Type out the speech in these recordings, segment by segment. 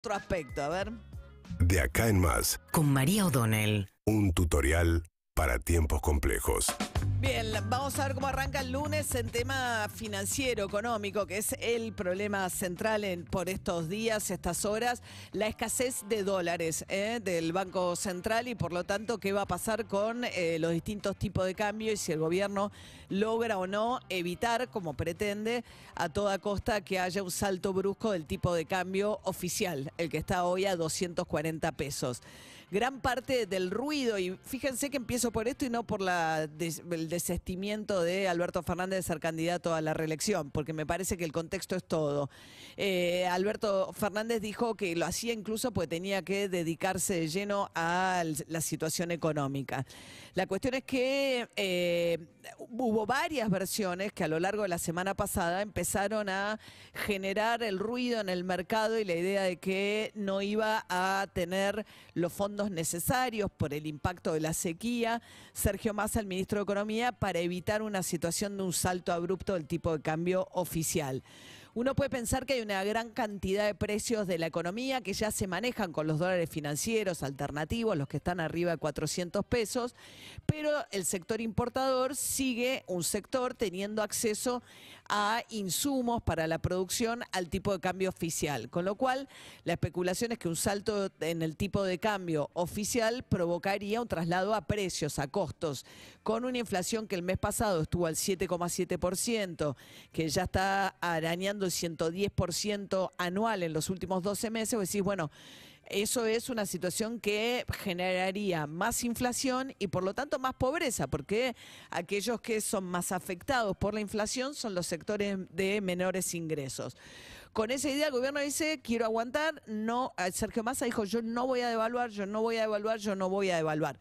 otro aspecto, a ver. De acá en más. Con María O'Donnell. Un tutorial para tiempos complejos. Bien, vamos a ver cómo arranca el lunes en tema financiero, económico, que es el problema central en, por estos días, estas horas, la escasez de dólares ¿eh? del Banco Central y por lo tanto qué va a pasar con eh, los distintos tipos de cambio y si el gobierno logra o no evitar, como pretende, a toda costa que haya un salto brusco del tipo de cambio oficial, el que está hoy a 240 pesos gran parte del ruido. Y fíjense que empiezo por esto y no por el desestimiento de Alberto Fernández de ser candidato a la reelección, porque me parece que el contexto es todo. Eh, Alberto Fernández dijo que lo hacía incluso porque tenía que dedicarse de lleno a la situación económica. La cuestión es que eh, hubo varias versiones que a lo largo de la semana pasada empezaron a generar el ruido en el mercado y la idea de que no iba a tener los fondos necesarios por el impacto de la sequía. Sergio Massa, el ministro de Economía, para evitar una situación de un salto abrupto del tipo de cambio oficial. Uno puede pensar que hay una gran cantidad de precios de la economía que ya se manejan con los dólares financieros alternativos, los que están arriba de 400 pesos, pero el sector importador sigue un sector teniendo acceso a insumos para la producción al tipo de cambio oficial, con lo cual la especulación es que un salto en el tipo de cambio oficial provocaría un traslado a precios, a costos, con una inflación que el mes pasado estuvo al 7,7%, que ya está arañando y 110% anual en los últimos 12 meses, vos decís, bueno, eso es una situación que generaría más inflación y por lo tanto más pobreza, porque aquellos que son más afectados por la inflación son los sectores de menores ingresos. Con esa idea el gobierno dice, quiero aguantar, no, eh, Sergio Massa dijo, yo no voy a devaluar, yo no voy a devaluar, yo no voy a devaluar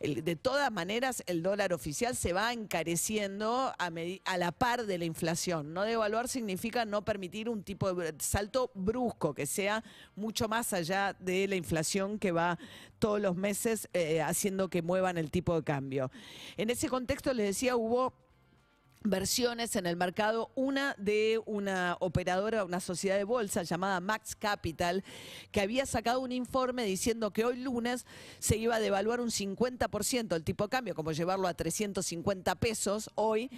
de todas maneras el dólar oficial se va encareciendo a, la par de la inflación. No devaluar significa no permitir un tipo de salto brusco que sea mucho más allá de la inflación que va todos los meses eh, haciendo que muevan el tipo de cambio. En ese contexto les decía, hubo versiones en el mercado, una de una operadora, una sociedad de bolsa llamada Max Capital, que había sacado un informe diciendo que hoy lunes se iba a devaluar un 50% el tipo de cambio, como llevarlo a 350 pesos hoy,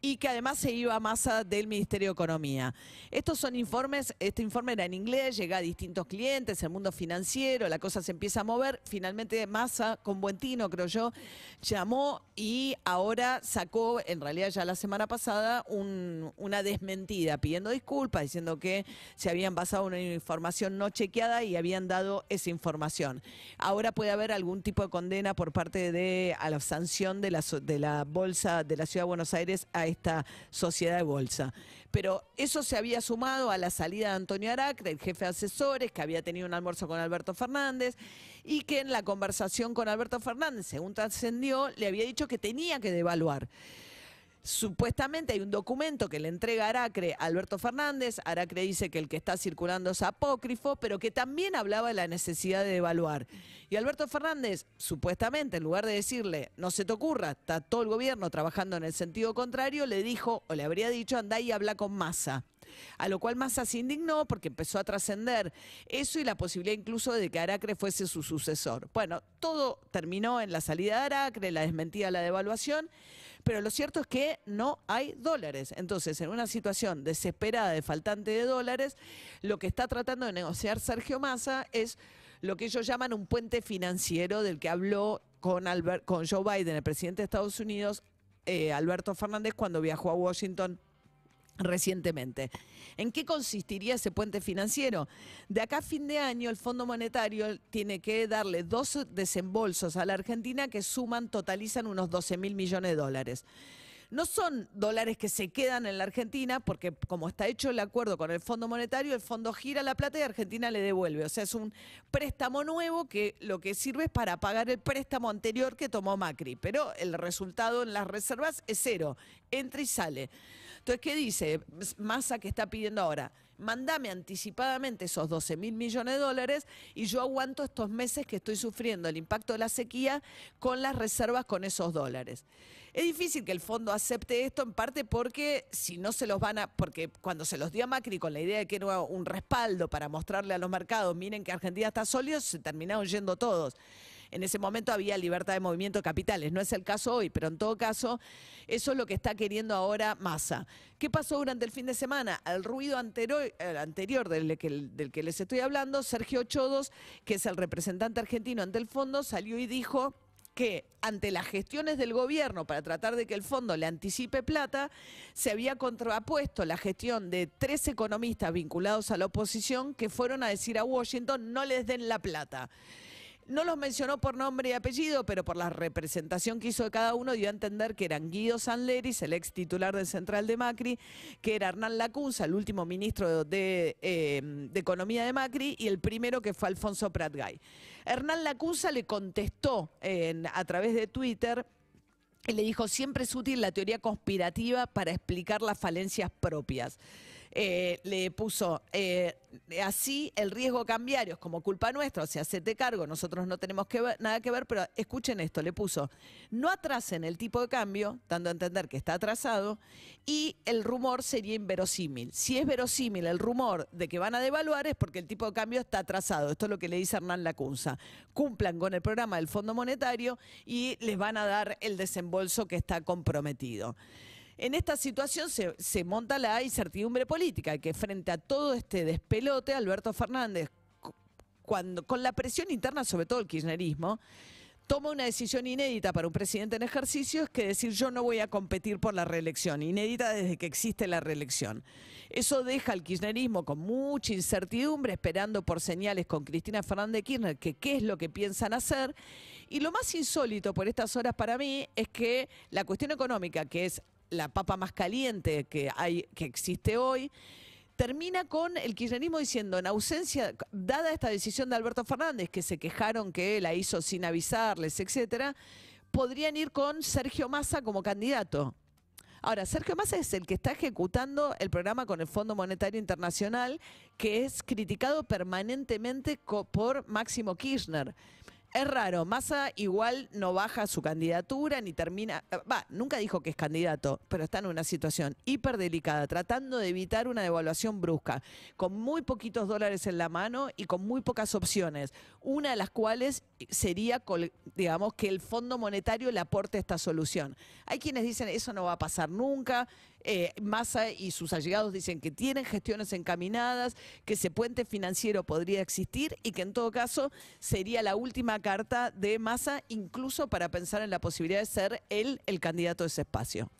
y que además se iba a masa del Ministerio de Economía. Estos son informes, este informe era en inglés, llega a distintos clientes, el mundo financiero, la cosa se empieza a mover, finalmente Massa, con buen tino creo yo, llamó y ahora sacó, en realidad ya la semana pasada una desmentida pidiendo disculpas, diciendo que se habían basado en una información no chequeada y habían dado esa información. Ahora puede haber algún tipo de condena por parte de la sanción de la, de la bolsa de la Ciudad de Buenos Aires a esta sociedad de bolsa. Pero eso se había sumado a la salida de Antonio Arac, del jefe de asesores, que había tenido un almuerzo con Alberto Fernández y que en la conversación con Alberto Fernández, según trascendió, le había dicho que tenía que devaluar. Supuestamente hay un documento que le entrega Aracre a Alberto Fernández. Aracre dice que el que está circulando es apócrifo, pero que también hablaba de la necesidad de evaluar. Y Alberto Fernández, supuestamente, en lugar de decirle, no se te ocurra, está todo el gobierno trabajando en el sentido contrario, le dijo, o le habría dicho, anda y habla con Massa. A lo cual Massa se indignó porque empezó a trascender eso y la posibilidad incluso de que Aracre fuese su sucesor. Bueno, todo terminó en la salida de Aracre, la desmentida, la devaluación, pero lo cierto es que no hay dólares. Entonces, en una situación desesperada de faltante de dólares, lo que está tratando de negociar Sergio Massa es lo que ellos llaman un puente financiero del que habló con, Albert, con Joe Biden, el presidente de Estados Unidos, eh, Alberto Fernández, cuando viajó a Washington recientemente. ¿En qué consistiría ese puente financiero? De acá a fin de año el Fondo Monetario tiene que darle dos desembolsos a la Argentina que suman, totalizan unos 12 mil millones de dólares no son dólares que se quedan en la Argentina, porque como está hecho el acuerdo con el Fondo Monetario, el fondo gira la plata y Argentina le devuelve. O sea, es un préstamo nuevo que lo que sirve es para pagar el préstamo anterior que tomó Macri, pero el resultado en las reservas es cero, entra y sale. Entonces, ¿qué dice Massa que está pidiendo ahora? mandame anticipadamente esos 12 mil millones de dólares y yo aguanto estos meses que estoy sufriendo el impacto de la sequía con las reservas con esos dólares. Es difícil que el fondo acepte esto en parte porque si no se los van a, porque cuando se los dio a Macri con la idea de que era un respaldo para mostrarle a los mercados, miren que Argentina está sólida, se terminaron yendo todos en ese momento había libertad de movimiento de capitales. No es el caso hoy, pero en todo caso, eso es lo que está queriendo ahora Massa. ¿Qué pasó durante el fin de semana? Al ruido eh, anterior, del que les estoy hablando, Sergio Chodos, que es el representante argentino ante el fondo, salió y dijo que ante las gestiones del gobierno para tratar de que el fondo le anticipe plata, se había contrapuesto la gestión de tres economistas vinculados a la oposición que fueron a decir a Washington no les den la plata. No los mencionó por nombre y apellido, pero por la representación que hizo de cada uno dio a entender que eran Guido Sanleris, el ex titular del Central de Macri, que era Hernán Lacunza, el último ministro de, eh, Economía de Macri, y el primero que fue Alfonso Pratgay. Hernán Lacunza le contestó a través de Twitter y le dijo, siempre es útil la teoría conspirativa para explicar las falencias propias. Eh, le puso, eh, así el riesgo cambiario es como culpa nuestra, o sea, te cargo, nosotros no tenemos que nada que ver, pero escuchen esto, le puso, no atrasen el tipo de cambio, dando a entender que está atrasado, y el rumor sería inverosímil. Si es verosímil el rumor de que van a devaluar es porque el tipo de cambio está atrasado, esto es lo que le dice Hernán Lacunza. Cumplan con el programa del Fondo Monetario y les van a dar el desembolso que está comprometido. En esta situación se, monta la incertidumbre política, que frente a todo este despelote, Alberto Fernández, con la presión interna, sobre todo el kirchnerismo, toma una decisión inédita para un presidente en ejercicio, es que decir yo no voy a competir por la reelección, inédita desde que existe la reelección. Eso deja al kirchnerismo con mucha incertidumbre, esperando por señales con Cristina Fernández Kirchner, que qué es lo que piensan hacer. Y lo más insólito por estas horas para mí es que la cuestión económica, que es la papa más caliente que hay, que existe hoy termina con el kirchnerismo diciendo, en ausencia, dada esta decisión de Alberto Fernández, que se quejaron que la hizo sin avisarles, etcétera, podrían ir con Sergio Massa como candidato. Ahora, Sergio Massa es el que está ejecutando el programa con el Fondo Monetario Internacional, que es criticado permanentemente por Máximo Kirchner. Es raro, Massa igual no baja su candidatura ni termina, eh, va, nunca dijo que es candidato, pero está en una situación hiperdelicada, tratando de evitar una devaluación brusca, con muy poquitos dólares en la mano y con muy pocas opciones, una de las cuales sería, digamos, que el Fondo Monetario le aporte esta solución. Hay quienes dicen, eso no va a pasar nunca, eh, Massa y sus allegados dicen que tienen gestiones encaminadas, que ese puente financiero podría existir y que en todo caso sería la última carta de Massa, incluso para pensar en la posibilidad de ser él el candidato de ese espacio.